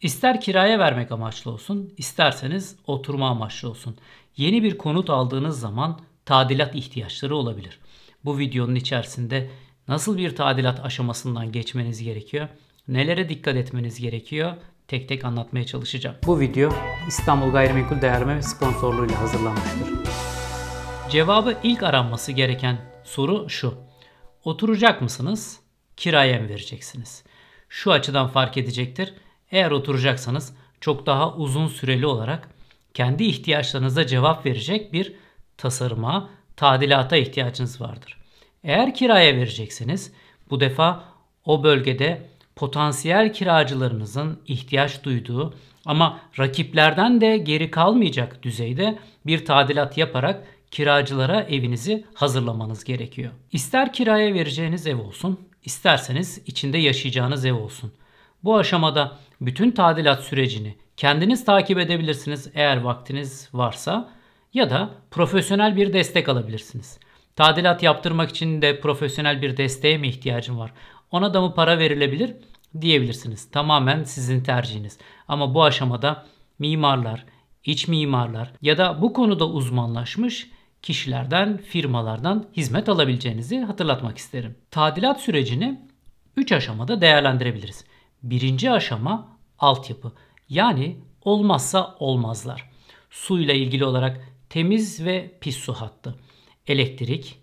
İster kiraya vermek amaçlı olsun, isterseniz oturma amaçlı olsun. Yeni bir konut aldığınız zaman tadilat ihtiyaçları olabilir. Bu videonun içerisinde nasıl bir tadilat aşamasından geçmeniz gerekiyor, nelere dikkat etmeniz gerekiyor tek tek anlatmaya çalışacağım. Bu video İstanbul Gayrimenkul Değerleme sponsorluğuyla hazırlanmıştır. Cevabı ilk aranması gereken soru şu. Oturacak mısınız? Kiraya mı vereceksiniz? Şu açıdan fark edecektir eğer oturacaksanız çok daha uzun süreli olarak kendi ihtiyaçlarınıza cevap verecek bir tasarıma, tadilata ihtiyacınız vardır. Eğer kiraya verecekseniz bu defa o bölgede potansiyel kiracılarınızın ihtiyaç duyduğu ama rakiplerden de geri kalmayacak düzeyde bir tadilat yaparak kiracılara evinizi hazırlamanız gerekiyor. İster kiraya vereceğiniz ev olsun, isterseniz içinde yaşayacağınız ev olsun. Bu aşamada bütün tadilat sürecini kendiniz takip edebilirsiniz eğer vaktiniz varsa ya da profesyonel bir destek alabilirsiniz. Tadilat yaptırmak için de profesyonel bir desteğe mi ihtiyacım var? Ona da mı para verilebilir diyebilirsiniz. Tamamen sizin tercihiniz. Ama bu aşamada mimarlar, iç mimarlar ya da bu konuda uzmanlaşmış kişilerden, firmalardan hizmet alabileceğinizi hatırlatmak isterim. Tadilat sürecini 3 aşamada değerlendirebiliriz. Birinci aşama altyapı. Yani olmazsa olmazlar. Suyla ilgili olarak temiz ve pis su hattı, elektrik,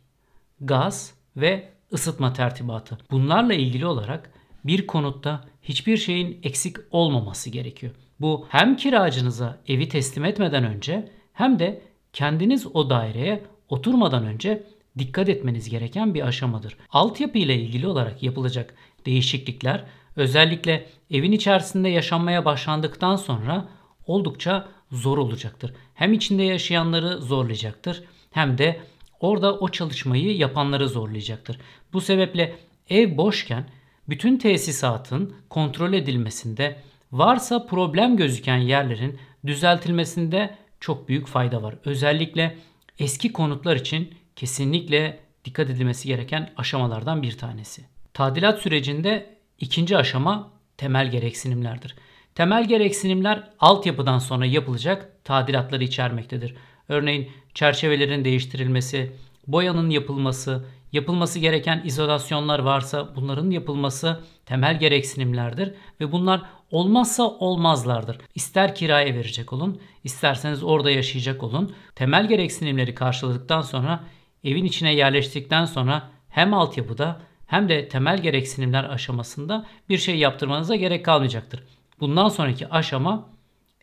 gaz ve ısıtma tertibatı. Bunlarla ilgili olarak bir konutta hiçbir şeyin eksik olmaması gerekiyor. Bu hem kiracınıza evi teslim etmeden önce hem de kendiniz o daireye oturmadan önce dikkat etmeniz gereken bir aşamadır. Altyapı ile ilgili olarak yapılacak değişiklikler Özellikle evin içerisinde yaşanmaya başlandıktan sonra oldukça zor olacaktır. Hem içinde yaşayanları zorlayacaktır hem de orada o çalışmayı yapanları zorlayacaktır. Bu sebeple ev boşken bütün tesisatın kontrol edilmesinde varsa problem gözüken yerlerin düzeltilmesinde çok büyük fayda var. Özellikle eski konutlar için kesinlikle dikkat edilmesi gereken aşamalardan bir tanesi. Tadilat sürecinde İkinci aşama temel gereksinimlerdir. Temel gereksinimler altyapıdan sonra yapılacak tadilatları içermektedir. Örneğin çerçevelerin değiştirilmesi, boyanın yapılması, yapılması gereken izolasyonlar varsa bunların yapılması temel gereksinimlerdir ve bunlar olmazsa olmazlardır. İster kiraya verecek olun, isterseniz orada yaşayacak olun. Temel gereksinimleri karşıladıktan sonra evin içine yerleştikten sonra hem altyapıda hem de temel gereksinimler aşamasında bir şey yaptırmanıza gerek kalmayacaktır. Bundan sonraki aşama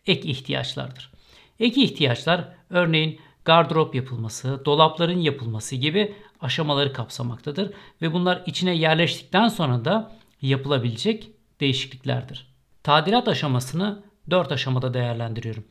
ek ihtiyaçlardır. Ek ihtiyaçlar örneğin gardırop yapılması, dolapların yapılması gibi aşamaları kapsamaktadır ve bunlar içine yerleştikten sonra da yapılabilecek değişikliklerdir. Tadilat aşamasını 4 aşamada değerlendiriyorum.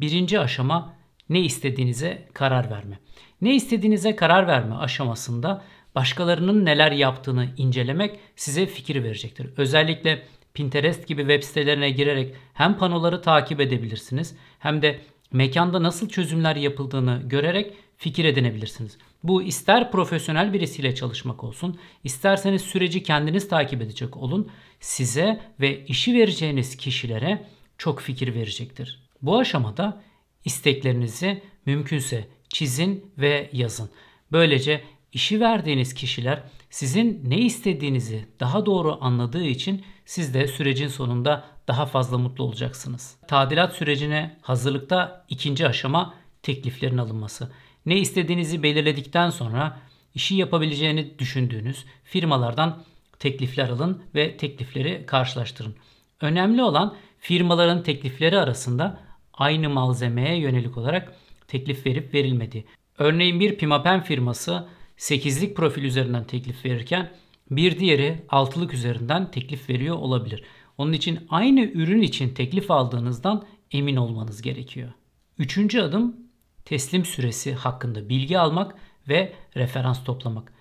Birinci aşama ne istediğinize karar verme. Ne istediğinize karar verme aşamasında başkalarının neler yaptığını incelemek size fikir verecektir. Özellikle Pinterest gibi web sitelerine girerek hem panoları takip edebilirsiniz hem de mekanda nasıl çözümler yapıldığını görerek fikir edinebilirsiniz. Bu ister profesyonel birisiyle çalışmak olsun, isterseniz süreci kendiniz takip edecek olun, size ve işi vereceğiniz kişilere çok fikir verecektir. Bu aşamada isteklerinizi mümkünse çizin ve yazın. Böylece İşi verdiğiniz kişiler sizin ne istediğinizi daha doğru anladığı için siz de sürecin sonunda daha fazla mutlu olacaksınız. Tadilat sürecine hazırlıkta ikinci aşama tekliflerin alınması. Ne istediğinizi belirledikten sonra işi yapabileceğini düşündüğünüz firmalardan teklifler alın ve teklifleri karşılaştırın. Önemli olan firmaların teklifleri arasında aynı malzemeye yönelik olarak teklif verip verilmediği. Örneğin bir pimapen firması 8'lik profil üzerinden teklif verirken bir diğeri 6'lık üzerinden teklif veriyor olabilir. Onun için aynı ürün için teklif aldığınızdan emin olmanız gerekiyor. Üçüncü adım teslim süresi hakkında bilgi almak ve referans toplamak.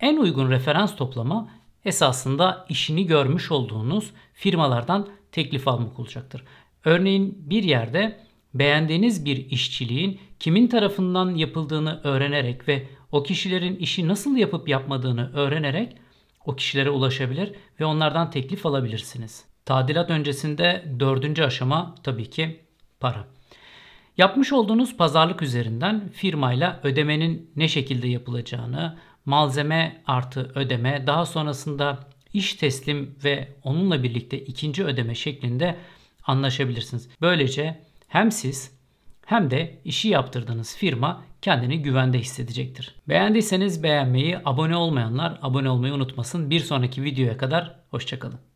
En uygun referans toplama esasında işini görmüş olduğunuz firmalardan teklif almak olacaktır. Örneğin bir yerde beğendiğiniz bir işçiliğin kimin tarafından yapıldığını öğrenerek ve o kişilerin işi nasıl yapıp yapmadığını öğrenerek o kişilere ulaşabilir ve onlardan teklif alabilirsiniz. Tadilat öncesinde dördüncü aşama tabii ki para. Yapmış olduğunuz pazarlık üzerinden firmayla ödemenin ne şekilde yapılacağını, malzeme artı ödeme, daha sonrasında iş teslim ve onunla birlikte ikinci ödeme şeklinde anlaşabilirsiniz. Böylece hem siz hem de işi yaptırdığınız firma kendini güvende hissedecektir. Beğendiyseniz beğenmeyi, abone olmayanlar abone olmayı unutmasın. Bir sonraki videoya kadar hoşçakalın.